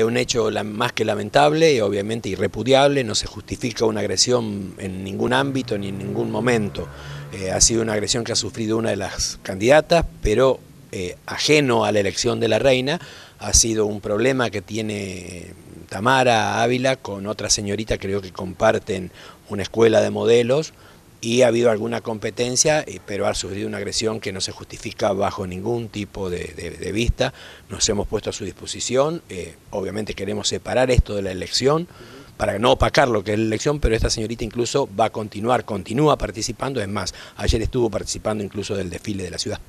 Es un hecho más que lamentable y obviamente irrepudiable, no se justifica una agresión en ningún ámbito ni en ningún momento. Eh, ha sido una agresión que ha sufrido una de las candidatas, pero eh, ajeno a la elección de la reina, ha sido un problema que tiene Tamara Ávila con otra señorita, creo que comparten una escuela de modelos, y ha habido alguna competencia, eh, pero ha sufrido una agresión que no se justifica bajo ningún tipo de, vista. Nos hemos puesto a su disposición, eh, obviamente queremos separar esto de la elección para no opacar lo que es la elección, pero esta señorita incluso va a continuar, continúa participando, es más, ayer estuvo participando incluso del desfile de la ciudad.